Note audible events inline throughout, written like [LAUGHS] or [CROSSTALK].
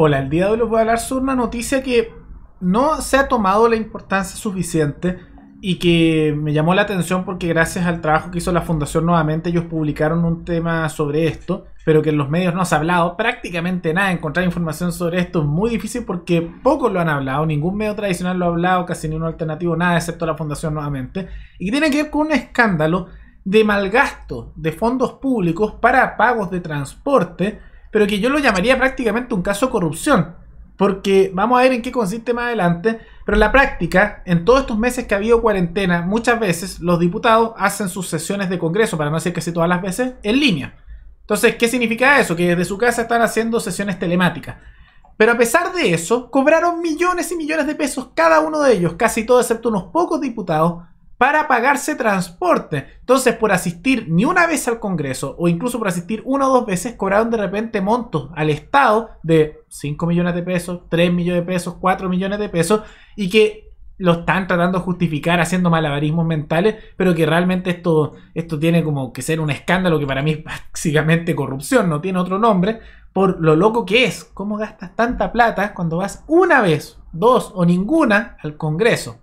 Hola, el día de hoy les voy a hablar sobre una noticia que no se ha tomado la importancia suficiente y que me llamó la atención porque gracias al trabajo que hizo la fundación nuevamente ellos publicaron un tema sobre esto, pero que en los medios no se ha hablado prácticamente nada. Encontrar información sobre esto es muy difícil porque pocos lo han hablado, ningún medio tradicional lo ha hablado, casi ni uno alternativo, nada excepto la fundación nuevamente. Y tiene que ver con un escándalo de malgasto de fondos públicos para pagos de transporte pero que yo lo llamaría prácticamente un caso de corrupción. Porque vamos a ver en qué consiste más adelante. Pero en la práctica, en todos estos meses que ha habido cuarentena, muchas veces los diputados hacen sus sesiones de Congreso, para no decir casi todas las veces, en línea. Entonces, ¿qué significa eso? Que desde su casa están haciendo sesiones telemáticas. Pero a pesar de eso, cobraron millones y millones de pesos cada uno de ellos, casi todos excepto unos pocos diputados, para pagarse transporte. Entonces, por asistir ni una vez al Congreso o incluso por asistir una o dos veces, cobraron de repente montos al Estado de 5 millones de pesos, 3 millones de pesos, 4 millones de pesos y que lo están tratando de justificar haciendo malabarismos mentales, pero que realmente esto, esto tiene como que ser un escándalo que para mí es [LAUGHS] básicamente corrupción, no tiene otro nombre, por lo loco que es. ¿Cómo gastas tanta plata cuando vas una vez, dos o ninguna al Congreso?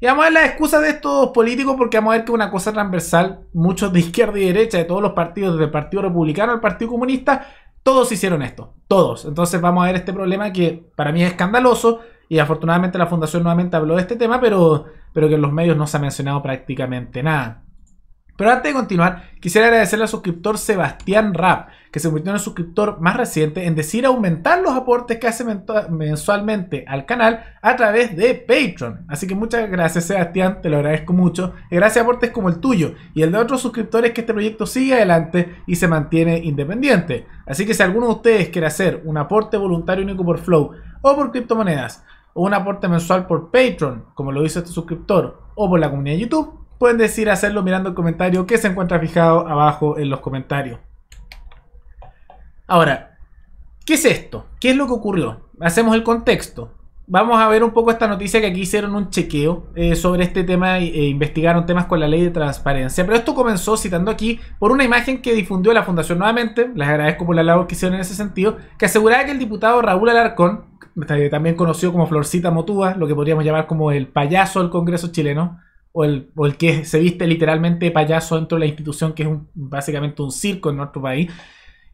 Y vamos a ver las excusas de estos políticos porque vamos a ver que una cosa transversal, muchos de izquierda y derecha, de todos los partidos, desde el Partido Republicano al Partido Comunista, todos hicieron esto, todos. Entonces vamos a ver este problema que para mí es escandaloso y afortunadamente la Fundación nuevamente habló de este tema, pero, pero que en los medios no se ha mencionado prácticamente nada. Pero antes de continuar, quisiera agradecer al suscriptor Sebastián Rap, que se convirtió en el suscriptor más reciente en decir aumentar los aportes que hace mensualmente al canal a través de Patreon. Así que muchas gracias Sebastián, te lo agradezco mucho. gracias a aportes como el tuyo y el de otros suscriptores que este proyecto sigue adelante y se mantiene independiente. Así que si alguno de ustedes quiere hacer un aporte voluntario único por Flow o por criptomonedas, o un aporte mensual por Patreon, como lo hizo este suscriptor, o por la comunidad de YouTube, pueden decir hacerlo mirando el comentario que se encuentra fijado abajo en los comentarios. Ahora, ¿qué es esto? ¿Qué es lo que ocurrió? Hacemos el contexto. Vamos a ver un poco esta noticia que aquí hicieron un chequeo eh, sobre este tema e investigaron temas con la ley de transparencia. Pero esto comenzó citando aquí por una imagen que difundió la Fundación nuevamente, les agradezco por la labor que hicieron en ese sentido, que aseguraba que el diputado Raúl Alarcón, eh, también conocido como Florcita Motúa, lo que podríamos llamar como el payaso del Congreso chileno, o el, que se viste literalmente payaso dentro de la institución, que es básicamente un circo en nuestro país,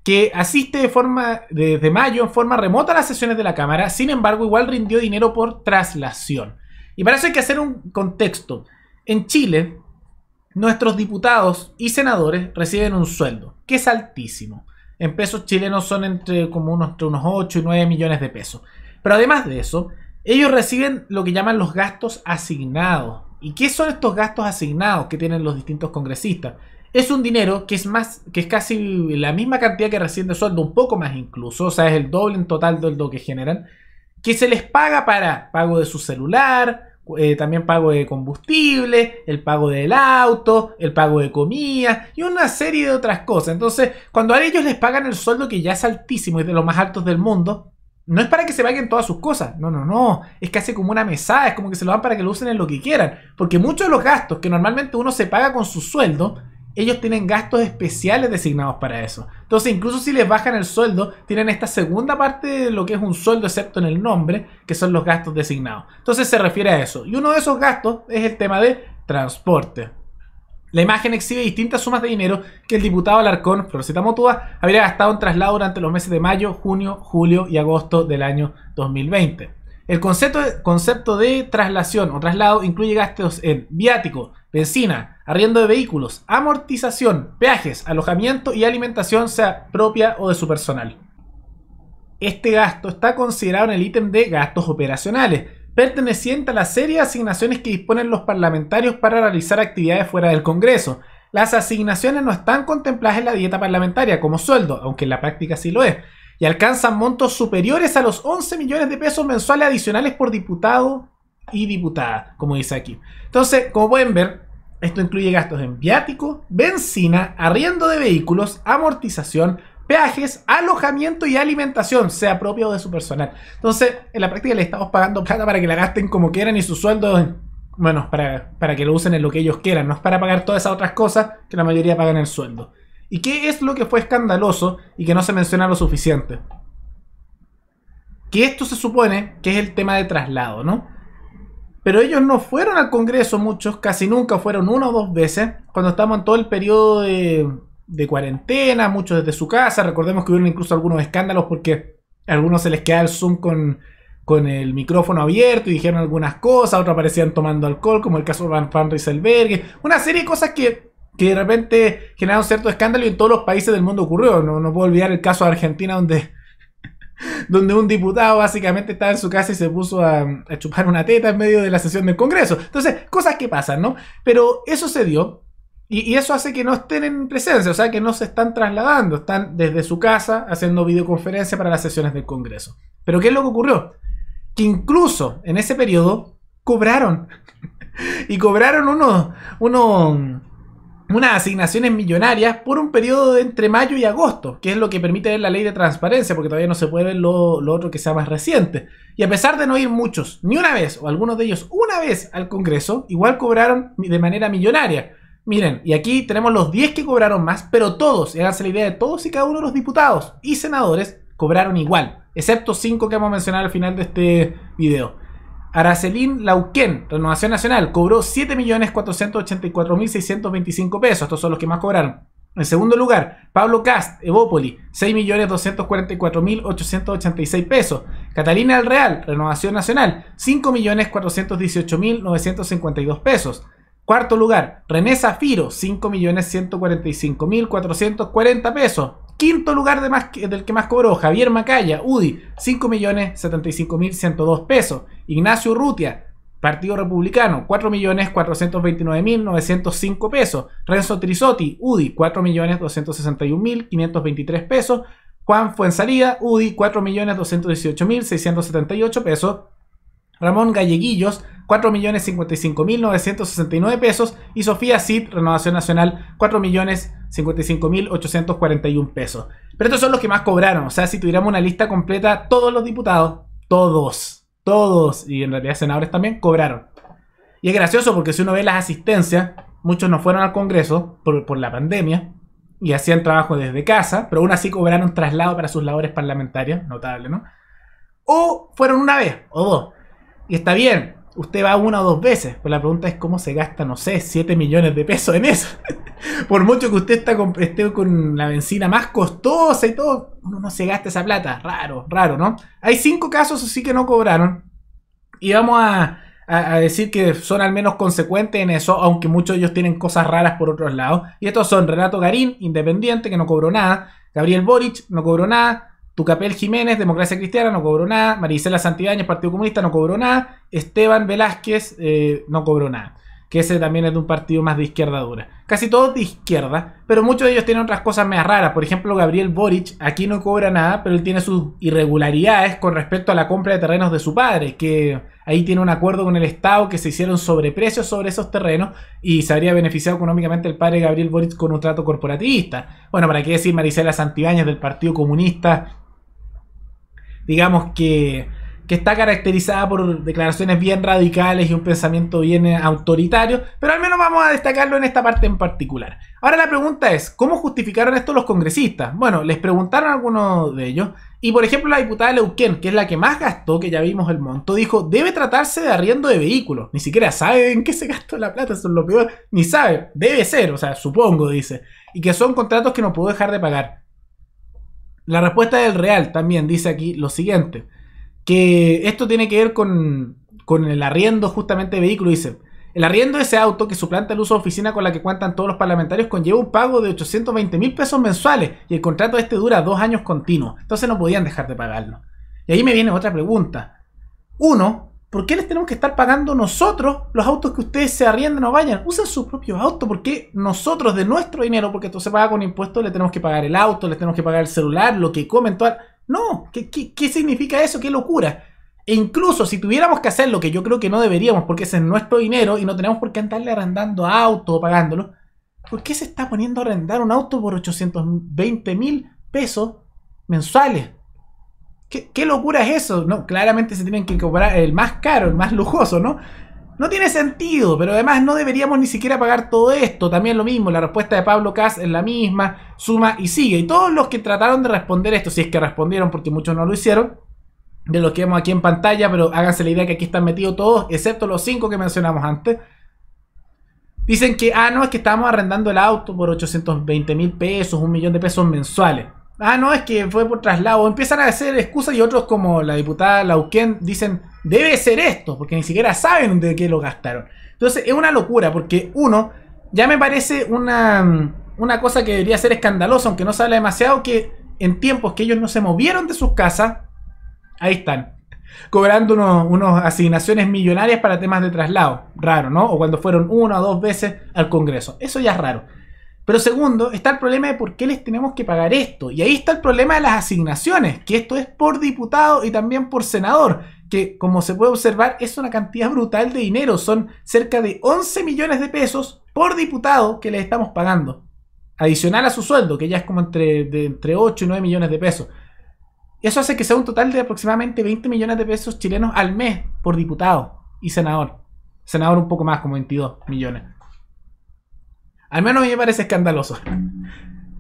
que asiste de forma, desde mayo en forma remota a las sesiones de la Cámara, sin embargo, igual rindió dinero por traslación. Y para eso hay que hacer un contexto. En Chile, nuestros diputados y senadores reciben un sueldo, que es altísimo. En pesos chilenos son entre como entre unos 8 y 9 millones de pesos. Pero además de eso, ellos reciben lo que llaman los gastos asignados, ¿Y qué son estos gastos asignados que tienen los distintos congresistas? Es un dinero que es más, que es casi la misma cantidad que recién de sueldo, un poco más incluso, o sea, es el doble en total del lo que generan, que se les paga para pago de su celular, eh, también pago de combustible, el pago del auto, el pago de comida y una serie de otras cosas. Entonces, cuando a ellos les pagan el sueldo que ya es altísimo y de los más altos del mundo, no es para que se vayan todas sus cosas, no, no, no. Es que como una mesada, es como que se lo dan para que lo usen en lo que quieran. Porque muchos de los gastos que normalmente uno se paga con su sueldo, ellos tienen gastos especiales designados para eso. Entonces, incluso si les bajan el sueldo, tienen esta segunda parte de lo que es un sueldo, excepto en el nombre, que son los gastos designados. Entonces, se refiere a eso. Y uno de esos gastos es el tema de transporte. La imagen exhibe distintas sumas de dinero que el diputado Alarcón, Florcita Motúa, habría gastado en traslado durante los meses de mayo, junio, julio y agosto del año 2020. El concepto de, concepto de traslación o traslado incluye gastos en viático, benzina, arriendo de vehículos, amortización, peajes, alojamiento y alimentación, sea propia o de su personal. Este gasto está considerado en el ítem de gastos operacionales, perteneciente a la serie de asignaciones que disponen los parlamentarios para realizar actividades fuera del Congreso. Las asignaciones no están contempladas en la dieta parlamentaria como sueldo, aunque en la práctica sí lo es, y alcanzan montos superiores a los 11 millones de pesos mensuales adicionales por diputado y diputada, como dice aquí. Entonces, como pueden ver, esto incluye gastos en viático, benzina, arriendo de vehículos, amortización, peajes, alojamiento y alimentación, sea propio de su personal. Entonces, en la práctica le estamos pagando plata para que la gasten como quieran y su sueldo, bueno, para, que lo usen en lo que ellos quieran, no es para pagar todas esas otras cosas que la mayoría pagan el sueldo. ¿Y qué es lo que fue escandaloso y que no se menciona lo suficiente? Que esto se supone que es el tema de traslado, ¿no? Pero ellos no fueron al Congreso muchos, casi nunca fueron una o dos veces, cuando estamos en todo el periodo de de cuarentena, muchos desde su casa. Recordemos que hubo incluso algunos escándalos porque a algunos se les quedaba el Zoom con, el micrófono abierto y dijeron algunas cosas, otros aparecían tomando alcohol, como el caso de Van, Van Rieselberg. Una serie de cosas que, de repente generaron cierto escándalo y en todos los países del mundo ocurrió. No, no puedo olvidar el caso de Argentina donde [LAUGHS] donde un diputado básicamente estaba en su casa y se puso a, a, chupar una teta en medio de la sesión del Congreso. Entonces, cosas que pasan, ¿no? Pero eso se dio. Y, eso hace que no estén en presencia, o sea, que no se están trasladando, están desde su casa haciendo videoconferencia para las sesiones del Congreso. Pero ¿qué es lo que ocurrió? Que incluso en ese periodo cobraron. [LAUGHS] y cobraron unos, unas asignaciones millonarias por un periodo entre mayo y agosto, que es lo que permite ver la ley de transparencia, porque todavía no se puede ver lo, lo, otro que sea más reciente. Y a pesar de no ir muchos, ni una vez, o algunos de ellos una vez al Congreso, igual cobraron de manera millonaria. Miren, y aquí tenemos los 10 que cobraron más, pero todos, y la idea de todos y cada uno de los diputados y senadores cobraron igual, excepto 5 que hemos a mencionar al final de este video. Aracelín Lauquén, Renovación Nacional, cobró 7.484.625 pesos. Estos son los que más cobraron. En segundo lugar, Pablo Cast, Evópoli, 6.244.886 pesos. Catalina El Real, Renovación Nacional, 5.418.952 pesos. Cuarto lugar, René Zafiro, 5.145.440 pesos. Quinto lugar del que más cobró, Javier Macaya, UDI, 5.075.102 pesos. Ignacio Urrutia, Partido Republicano, 4.429.905 pesos. Renzo Trisotti, UDI, 4.261.523 pesos. Juan Fuensalida, UDI, 4.218.678 pesos. Ramón Galleguillos, 4.055.969 pesos. Y Sofía Cid, Renovación Nacional, 4.055.841 pesos. Pero estos son los que más cobraron. O sea, si tuviéramos una lista completa, todos los diputados, todos, todos, y en realidad senadores también, cobraron. Y es gracioso porque si uno ve las asistencias, muchos no fueron al Congreso por, la pandemia y hacían trabajo desde casa, pero aún así cobraron traslado para sus labores parlamentarias, notable, ¿no? O fueron una vez o dos, y está bien, usted va una o dos veces, pero la pregunta es cómo se gasta, no sé, 7 millones de pesos en eso. [LAUGHS] Por mucho que usted está con, esté con la benzina más costosa y todo, uno no se gasta esa plata. Raro, raro, ¿no? Hay cinco casos así que no cobraron. Y vamos a, a, decir que son al menos consecuentes en eso, aunque muchos de ellos tienen cosas raras por otros lados. Y estos son Renato Garín, independiente, que no cobró nada. Gabriel Boric, no cobró nada. Tucapel Jiménez, Democracia Cristiana, no cobró nada. Marisela Santibáñez, Partido Comunista, no cobró nada. Esteban Velázquez, eh, no cobró nada. Que ese también es de un partido más de izquierda dura. Casi todos de izquierda, pero muchos de ellos tienen otras cosas más raras. Por ejemplo, Gabriel Boric, aquí no cobra nada, pero él tiene sus irregularidades con respecto a la compra de terrenos de su padre, que ahí tiene un acuerdo con el Estado que se hicieron sobreprecios sobre esos terrenos y se habría beneficiado económicamente el padre Gabriel Boric con un trato corporativista. Bueno, para qué decir Marisela Santibáñez del Partido Comunista digamos que, está caracterizada por declaraciones bien radicales y un pensamiento bien eh, autoritario, pero al menos vamos a destacarlo en esta parte en particular. Ahora la pregunta es, ¿cómo justificaron esto los congresistas? Bueno, les preguntaron algunos de ellos, y por ejemplo la diputada Leuquén, que es la que más gastó, que ya vimos el monto, dijo, debe tratarse de arriendo de vehículos, ni siquiera sabe en qué se gastó la plata, eso es lo peor, ni sabe, debe ser, o sea, supongo, dice, y que son contratos que no puedo dejar de pagar. La respuesta del Real también dice aquí lo siguiente, que esto tiene que ver con, el arriendo justamente de vehículo. Dice, el arriendo de ese auto que suplanta el uso de oficina con la que cuentan todos los parlamentarios conlleva un pago de 820 mil pesos mensuales y el contrato este dura dos años continuos. Entonces no podían dejar de pagarlo. Y ahí me viene otra pregunta. Uno, ¿Por qué les tenemos que estar pagando nosotros los autos que ustedes se arriendan o vayan? Usen sus propios autos. ¿Por qué nosotros de nuestro dinero, porque esto se paga con impuestos, le tenemos que pagar el auto, le tenemos que pagar el celular, lo que comen, todo. No, ¿qué, significa eso? ¡Qué locura! E incluso si tuviéramos que hacer lo que yo creo que no deberíamos, porque ese es nuestro dinero y no tenemos por qué andarle arrendando autos o pagándolo, ¿por qué se está poniendo a arrendar un auto por 820 mil pesos mensuales? ¿Qué, locura es eso? No, claramente se tienen que comprar el más caro, el más lujoso, ¿no? No tiene sentido, pero además no deberíamos ni siquiera pagar todo esto. También lo mismo, la respuesta de Pablo Cas es la misma, suma y sigue. Y todos los que trataron de responder esto, si es que respondieron porque muchos no lo hicieron, de los que vemos aquí en pantalla, pero háganse la idea que aquí están metidos todos, excepto los cinco que mencionamos antes. Dicen que, ah, no, es que estamos arrendando el auto por 820 mil pesos, un millón de pesos mensuales. Ah, no, es que fue por traslado. Empiezan a hacer excusas y otros, como la diputada Lauquén, dicen, debe ser esto, porque ni siquiera saben de qué lo gastaron. Entonces, es una locura, porque uno, ya me parece una, cosa que debería ser escandalosa, aunque no se habla demasiado, que en tiempos que ellos no se movieron de sus casas, ahí están, cobrando unas asignaciones millonarias para temas de traslado. Raro, ¿no? O cuando fueron una o dos veces al Congreso. Eso ya es raro. Pero segundo, está el problema de por qué les tenemos que pagar esto. Y ahí está el problema de las asignaciones, que esto es por diputado y también por senador, que como se puede observar es una cantidad brutal de dinero, son cerca de 11 millones de pesos por diputado que les estamos pagando. Adicional a su sueldo, que ya es como entre, entre 8 y 9 millones de pesos. Eso hace que sea un total de aproximadamente 20 millones de pesos chilenos al mes por diputado y senador. Senador un poco más, como 22 millones. Al menos a mí me parece escandaloso.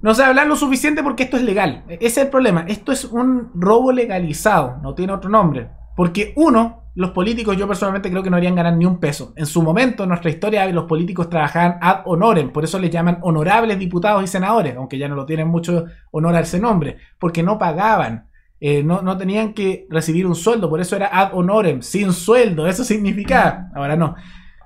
No sé hablar lo suficiente porque esto es legal. E-, ese es el problema. Esto es un robo legalizado, no tiene otro nombre. Porque uno, los políticos yo personalmente creo que no harían ganar ni un peso. En su momento, en nuestra historia, los políticos trabajaban ad honorem, por eso les llaman honorables diputados y senadores, aunque ya no lo tienen mucho honor a ese nombre, porque no pagaban. Eh, no, no, tenían que recibir un sueldo, por eso era ad honorem, sin sueldo, eso significaba. Ahora no.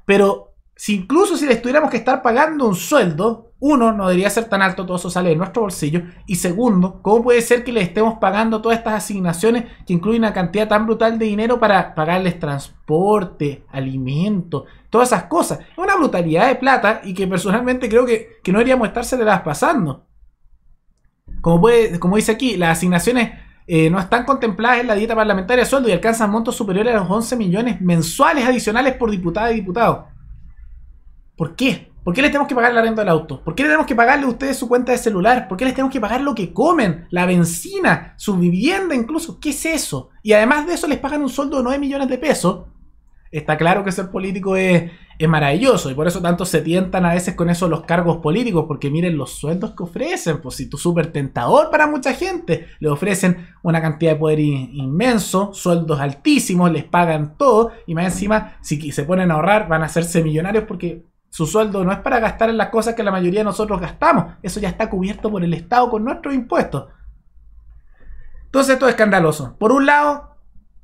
Pero si incluso si les tuviéramos que estar pagando un sueldo, uno, no debería ser tan alto, todo eso sale de nuestro bolsillo. Y segundo, ¿cómo puede ser que les estemos pagando todas estas asignaciones que incluyen una cantidad tan brutal de dinero para pagarles transporte, alimento, todas esas cosas? Es una brutalidad de plata y que personalmente creo que, que no deberíamos las pasando. Como, puede, como dice aquí, las asignaciones eh, no están contempladas en la dieta parlamentaria de sueldo y alcanzan montos superiores a los 11 millones mensuales adicionales por diputada y diputado. ¿Por qué? ¿Por qué les tenemos que pagar la renta del auto? ¿Por qué les tenemos que pagarle a ustedes su cuenta de celular? ¿Por qué les tenemos que pagar lo que comen? La benzina, su vivienda incluso. ¿Qué es eso? Y además de eso les pagan un sueldo de 9 millones de pesos. Está claro que ser político es, maravilloso y por eso tanto se tientan a veces con eso los cargos políticos, porque miren los sueldos que ofrecen, pues si tú súper tentador para mucha gente, le ofrecen una cantidad de poder inmenso, sueldos altísimos, les pagan todo y más encima si se ponen a ahorrar van a hacerse millonarios porque su sueldo no es para gastar en las cosas que la mayoría de nosotros gastamos. Eso ya está cubierto por el Estado con nuestros impuestos. Entonces esto es escandaloso. Por un lado,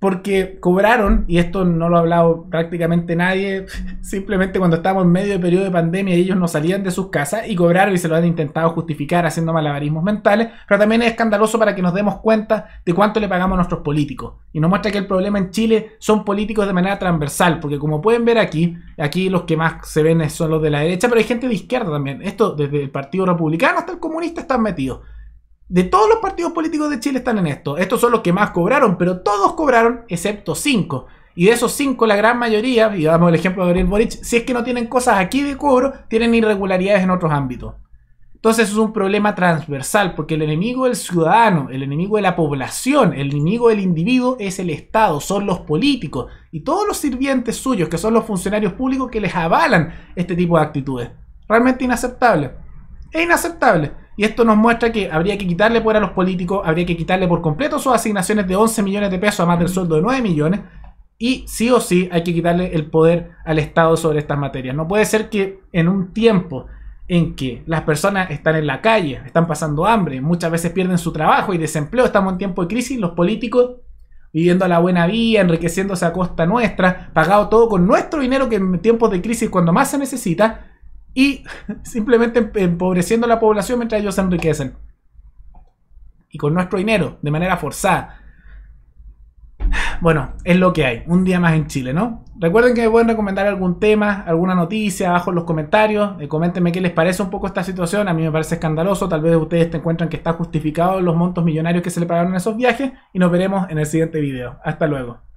porque cobraron, y esto no lo ha hablado prácticamente nadie, [LAUGHS] simplemente cuando estábamos en medio de periodo de pandemia ellos no salían de sus casas y cobraron y se lo han intentado justificar haciendo malabarismos mentales, pero también es escandaloso para que nos demos cuenta de cuánto le pagamos a nuestros políticos. Y nos muestra que el problema en Chile son políticos de manera transversal, porque como pueden ver aquí, aquí los que más se ven son los de la derecha, pero hay gente de izquierda también. Esto desde el Partido Republicano hasta el comunista están metidos de todos los partidos políticos de Chile están en esto. Estos son los que más cobraron, pero todos cobraron excepto cinco. Y de esos cinco, la gran mayoría, y damos el ejemplo de Gabriel Boric, si es que no tienen cosas aquí de cobro, tienen irregularidades en otros ámbitos. Entonces es un problema transversal, porque el enemigo del ciudadano, el enemigo de la población, el enemigo del individuo es el Estado, son los políticos y todos los sirvientes suyos, que son los funcionarios públicos que les avalan este tipo de actitudes. Realmente inaceptable. Es inaceptable. Y esto nos muestra que habría que quitarle poder a los políticos, habría que quitarle por completo sus asignaciones de 11 millones de pesos a más del sueldo de 9 millones. Y sí o sí hay que quitarle el poder al Estado sobre estas materias. No puede ser que en un tiempo en que las personas están en la calle, están pasando hambre, muchas veces pierden su trabajo y desempleo, estamos en tiempo de crisis, los políticos viviendo la buena vida, enriqueciéndose a costa nuestra, pagado todo con nuestro dinero que en tiempos de crisis cuando más se necesita, y simplemente empobreciendo a la población mientras ellos se enriquecen. Y con nuestro dinero, de manera forzada. Bueno, es lo que hay. Un día más en Chile, ¿no? Recuerden que me pueden recomendar algún tema, alguna noticia abajo en los comentarios. Eh, coméntenme qué les parece un poco esta situación. A mí me parece escandaloso. Tal vez ustedes te encuentran que está justificado los montos millonarios que se le pagaron en esos viajes. Y nos veremos en el siguiente video. Hasta luego.